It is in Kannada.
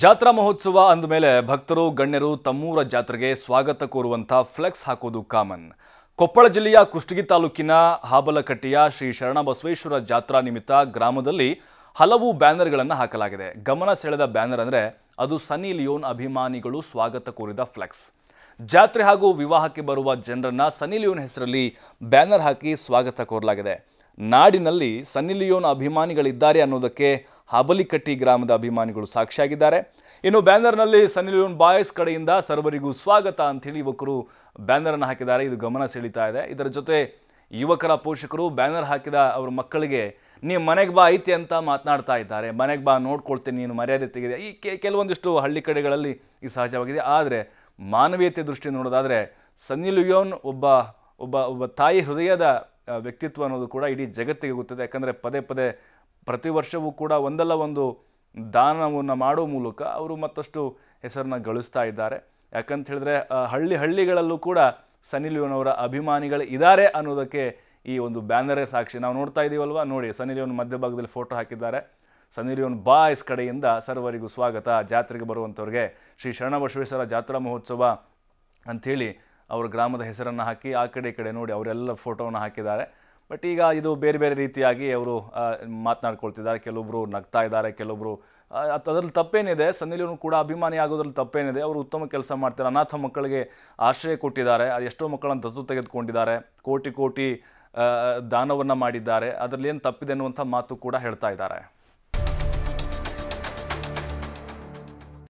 ಜಾತ್ರಾ ಮಹೋತ್ಸವ ಅಂದಮೇಲೆ ಭಕ್ತರು ಗಣ್ಯರು ತಮ್ಮೂರ ಜಾತ್ರೆಗೆ ಸ್ವಾಗತ ಕೋರುವಂಥ ಫ್ಲೆಕ್ಸ್ ಹಾಕೋದು ಕಾಮನ್ ಕೊಪ್ಪಳ ಜಿಲ್ಲೆಯ ಕುಷ್ಟಗಿ ತಾಲೂಕಿನ ಹಾಬಲಕಟ್ಟಿಯ ಶ್ರೀ ಶರಣಬಸವೇಶ್ವರ ಜಾತ್ರಾ ನಿಮಿತ್ತ ಗ್ರಾಮದಲ್ಲಿ ಹಲವು ಬ್ಯಾನರ್ಗಳನ್ನು ಹಾಕಲಾಗಿದೆ ಗಮನ ಸೆಳೆದ ಬ್ಯಾನರ್ ಅಂದರೆ ಅದು ಸನ್ನಿ ಲಿಯೋನ್ ಅಭಿಮಾನಿಗಳು ಸ್ವಾಗತ ಕೋರಿದ ಫ್ಲೆಕ್ಸ್ ಜಾತ್ರೆ ಹಾಗೂ ವಿವಾಹಕ್ಕೆ ಬರುವ ಜನರನ್ನ ಸನ್ನಿ ಲಿಯೋನ್ ಹೆಸರಲ್ಲಿ ಬ್ಯಾನರ್ ಹಾಕಿ ಸ್ವಾಗತ ಕೋರಲಾಗಿದೆ ನಾಡಿನಲ್ಲಿ ಸನ್ನಿ ಲಿಯೋನ್ ಅಭಿಮಾನಿಗಳಿದ್ದಾರೆ ಅನ್ನೋದಕ್ಕೆ ಹಬಲಿಕಟ್ಟಿ ಗ್ರಾಮದ ಅಭಿಮಾನಿಗಳು ಸಾಕ್ಷಿಯಾಗಿದ್ದಾರೆ ಇನ್ನು ಬ್ಯಾನರ್ನಲ್ಲಿ ಸನ್ನಿ ಲಿಯೋನ್ ಬಾಯ್ಸ್ ಕಡೆಯಿಂದ ಸರ್ವರಿಗೂ ಸ್ವಾಗತ ಅಂಥೇಳಿ ಯುವಕರು ಬ್ಯಾನರನ್ನು ಹಾಕಿದ್ದಾರೆ ಇದು ಗಮನ ಸೆಳೀತಾ ಇದೆ ಇದರ ಜೊತೆ ಯುವಕರ ಪೋಷಕರು ಬ್ಯಾನರ್ ಹಾಕಿದ ಅವರ ಮಕ್ಕಳಿಗೆ ನೀವು ಮನೆಗೆ ಬಾ ಐತೆ ಅಂತ ಮಾತನಾಡ್ತಾ ಇದ್ದಾರೆ ಮನೆಗೆ ಬಾ ನೋಡ್ಕೊಳ್ತೀನಿ ನೀನು ಮರ್ಯಾದೆ ತೆಗೆದಿದೆ ಈ ಕೆಲವೊಂದಿಷ್ಟು ಹಳ್ಳಿ ಕಡೆಗಳಲ್ಲಿ ಈ ಸಹಜವಾಗಿದೆ ಆದರೆ ಮಾನವೀಯತೆ ದೃಷ್ಟಿಯಿಂದ ನೋಡೋದಾದರೆ ಸನ್ನಿ ಲಿಯೋನ್ ಒಬ್ಬ ಒಬ್ಬ ಒಬ್ಬ ತಾಯಿ ಹೃದಯದ ವ್ಯಕ್ತಿತ್ವ ಅನ್ನೋದು ಕೂಡ ಇಡೀ ಜಗತ್ತಿಗೆ ಗೊತ್ತಿದೆ ಯಾಕಂದರೆ ಪದೇ ಪದೇ ಪ್ರತಿ ವರ್ಷವೂ ಕೂಡ ಒಂದಲ್ಲ ಒಂದು ದಾನವನ್ನು ಮಾಡೋ ಮೂಲಕ ಅವರು ಮತ್ತಷ್ಟು ಹೆಸರನ್ನ ಗಳಿಸ್ತಾ ಇದ್ದಾರೆ ಯಾಕಂತ ಹೇಳಿದ್ರೆ ಹಳ್ಳಿ ಹಳ್ಳಿಗಳಲ್ಲೂ ಕೂಡ ಸನಿ ಅವರ ಅಭಿಮಾನಿಗಳು ಇದ್ದಾರೆ ಅನ್ನೋದಕ್ಕೆ ಈ ಒಂದು ಬ್ಯಾನರೇ ಸಾಕ್ಷಿ ನಾವು ನೋಡ್ತಾ ಇದ್ದೀವಲ್ವ ನೋಡಿ ಸನಿ ಲಿಯೋನ್ ಮಧ್ಯಭಾಗದಲ್ಲಿ ಫೋಟೋ ಹಾಕಿದ್ದಾರೆ ಸನಿ ಲಿಯೋನ್ ಬಾಯ್ಸ್ ಕಡೆಯಿಂದ ಸರ್ವರಿಗೂ ಸ್ವಾಗತ ಜಾತ್ರೆಗೆ ಬರುವಂಥವ್ರಿಗೆ ಶ್ರೀ ಶರಣ ಬಸವೇಶ್ವರ ಜಾತ್ರಾ ಮಹೋತ್ಸವ ಅಂಥೇಳಿ ಅವ್ರ ಗ್ರಾಮದ ಹೆಸರನ್ನು ಹಾಕಿ ಆ ಕಡೆ ಈ ಕಡೆ ನೋಡಿ ಅವರೆಲ್ಲ ಫೋಟೋವನ್ನು ಹಾಕಿದ್ದಾರೆ ಬಟ್ ಈಗ ಇದು ಬೇರೆ ಬೇರೆ ರೀತಿಯಾಗಿ ಅವರು ಮಾತನಾಡ್ಕೊಳ್ತಿದ್ದಾರೆ ಕೆಲವೊಬ್ಬರು ನಗ್ತಾ ಇದ್ದಾರೆ ಕೆಲವೊಬ್ಬರು ಅದರಲ್ಲಿ ತಪ್ಪೇನಿದೆ ಸನ್ನಿಲಿಯೂ ಕೂಡ ಅಭಿಮಾನಿ ಆಗೋದ್ರಲ್ಲಿ ತಪ್ಪೇನಿದೆ ಅವರು ಉತ್ತಮ ಕೆಲಸ ಮಾಡ್ತಾರೆ ಅನಾಥ ಮಕ್ಕಳಿಗೆ ಆಶ್ರಯ ಕೊಟ್ಟಿದ್ದಾರೆ ಅದು ಎಷ್ಟೋ ಮಕ್ಕಳನ್ನು ದತ್ತು ತೆಗೆದುಕೊಂಡಿದ್ದಾರೆ ಕೋಟಿ ಕೋಟಿ ದಾನವನ್ನು ಮಾಡಿದ್ದಾರೆ ಅದರಲ್ಲಿ ಏನು ತಪ್ಪಿದೆ ಅನ್ನುವಂಥ ಮಾತು ಕೂಡ ಹೇಳ್ತಾ ಇದ್ದಾರೆ